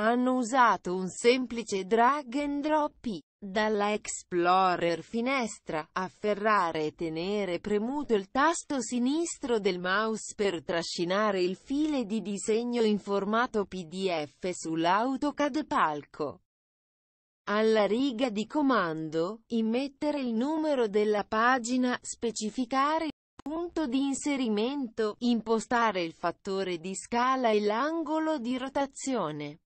hanno usato un semplice drag and drop I, dalla Explorer finestra, afferrare e tenere premuto il tasto sinistro del mouse per trascinare il file di disegno in formato PDF sull'AutoCAD palco. Alla riga di comando, immettere il numero della pagina, specificare il punto di inserimento, impostare il fattore di scala e l'angolo di rotazione.